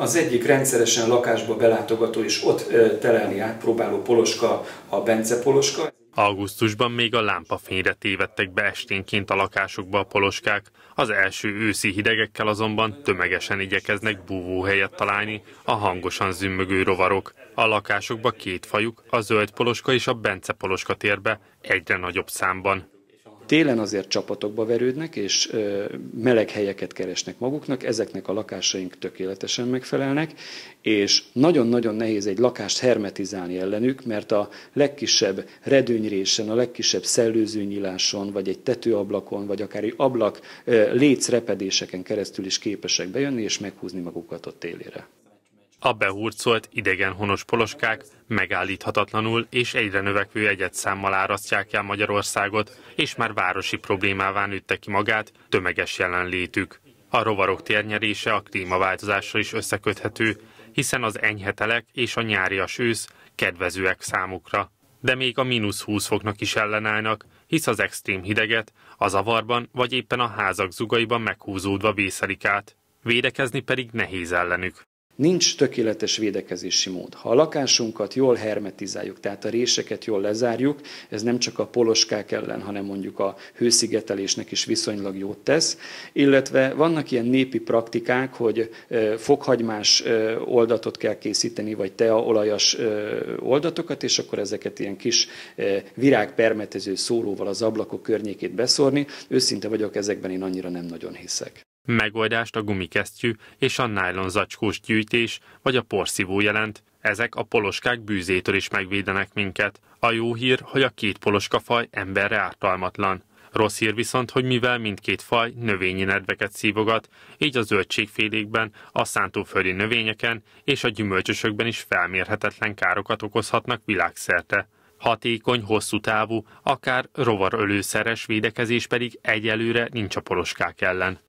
az egyik rendszeresen lakásba belátogató és ott telelni átpróbáló Poloska, a Bence Poloska. Augusztusban még a lámpafényre tévedtek be esténként a lakásokba a poloskák, az első őszi hidegekkel azonban tömegesen igyekeznek búvóhelyet találni a hangosan zümmögő rovarok. A lakásokba két fajuk, a zöld poloska és a bence poloska térbe egyre nagyobb számban. Télen azért csapatokba verődnek, és meleg helyeket keresnek maguknak, ezeknek a lakásaink tökéletesen megfelelnek, és nagyon-nagyon nehéz egy lakást hermetizálni ellenük, mert a legkisebb redőnyrésen, a legkisebb szellőzőnyíláson, vagy egy tetőablakon, vagy akár egy ablak létszrepedéseken keresztül is képesek bejönni és meghúzni magukat ott télére. A behurcolt idegen honos poloskák megállíthatatlanul és egyre növekvő egyedszámmal árasztják el Magyarországot, és már városi problémává nőtte ki magát tömeges jelenlétük. A rovarok térnyerése a klímaváltozásra is összeköthető, hiszen az enyhetelek és a nyárias ősz kedvezőek számukra. De még a mínusz 20 foknak is ellenállnak, hisz az extrém hideget a zavarban vagy éppen a házak zugaiban meghúzódva vészelik át. Védekezni pedig nehéz ellenük. Nincs tökéletes védekezési mód. Ha a lakásunkat jól hermetizáljuk, tehát a réseket jól lezárjuk, ez nem csak a poloskák ellen, hanem mondjuk a hőszigetelésnek is viszonylag jót tesz, illetve vannak ilyen népi praktikák, hogy fokhagymás oldatot kell készíteni, vagy teaolajas oldatokat, és akkor ezeket ilyen kis virágpermetező szóróval az ablakok környékét beszórni. Őszinte vagyok, ezekben én annyira nem nagyon hiszek. Megoldást a gumikesztyű és a nylon zacskós gyűjtés vagy a porszívó jelent, ezek a poloskák bűzétől is megvédenek minket. A jó hír, hogy a két poloskafaj emberre ártalmatlan. Rossz hír viszont, hogy mivel mindkét faj növényi nedveket szívogat, így a zöldségfélékben, a szántóföldi növényeken és a gyümölcsösökben is felmérhetetlen károkat okozhatnak világszerte. Hatékony, hosszú távú, akár rovarölőszeres védekezés pedig egyelőre nincs a poloskák ellen.